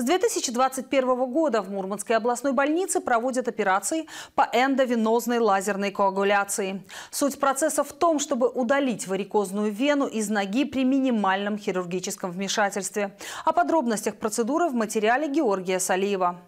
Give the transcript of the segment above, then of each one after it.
С 2021 года в Мурманской областной больнице проводят операции по эндовенозной лазерной коагуляции. Суть процесса в том, чтобы удалить варикозную вену из ноги при минимальном хирургическом вмешательстве. О подробностях процедуры в материале Георгия Салиева.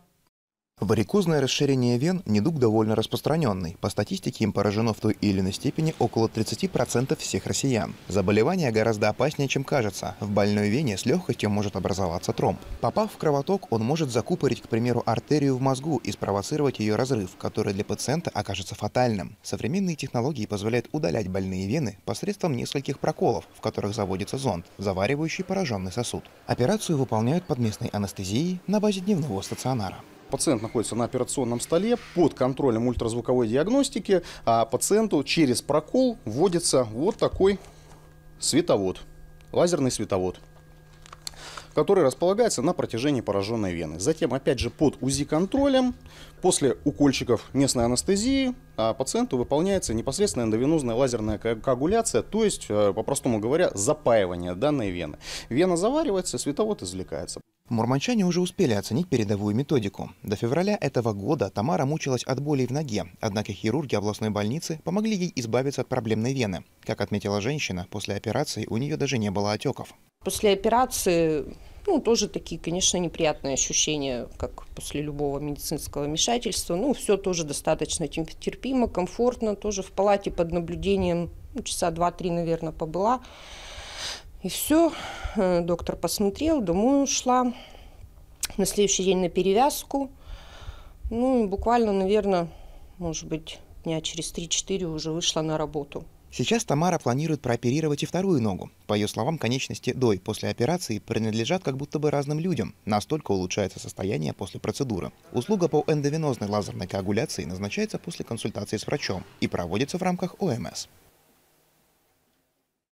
Варикозное расширение вен – недуг довольно распространенный. По статистике им поражено в той или иной степени около 30% всех россиян. Заболевание гораздо опаснее, чем кажется. В больной вене с легкостью может образоваться тромб. Попав в кровоток, он может закупорить, к примеру, артерию в мозгу и спровоцировать ее разрыв, который для пациента окажется фатальным. Современные технологии позволяют удалять больные вены посредством нескольких проколов, в которых заводится зонд, заваривающий пораженный сосуд. Операцию выполняют под местной анестезией на базе дневного стационара пациент находится на операционном столе под контролем ультразвуковой диагностики, а пациенту через прокол вводится вот такой световод, лазерный световод который располагается на протяжении пораженной вены. Затем, опять же, под УЗИ-контролем, после укольчиков местной анестезии, а пациенту выполняется непосредственно эндовенозная лазерная коагуляция, то есть, э, по-простому говоря, запаивание данной вены. Вена заваривается, световод извлекается. Мурманчане уже успели оценить передовую методику. До февраля этого года Тамара мучилась от болей в ноге, однако хирурги областной больницы помогли ей избавиться от проблемной вены. Как отметила женщина, после операции у нее даже не было отеков. После операции ну, тоже такие, конечно, неприятные ощущения, как после любого медицинского вмешательства. Ну, все тоже достаточно терпимо, комфортно, тоже в палате под наблюдением ну, часа два-три, наверное, побыла. И все, э, доктор посмотрел, домой ушла. На следующий день на перевязку. Ну и буквально, наверное, может быть, дня через 3-4 уже вышла на работу. Сейчас Тамара планирует прооперировать и вторую ногу. По ее словам, конечности до и после операции принадлежат как будто бы разным людям. Настолько улучшается состояние после процедуры. Услуга по эндовенозной лазерной коагуляции назначается после консультации с врачом и проводится в рамках ОМС.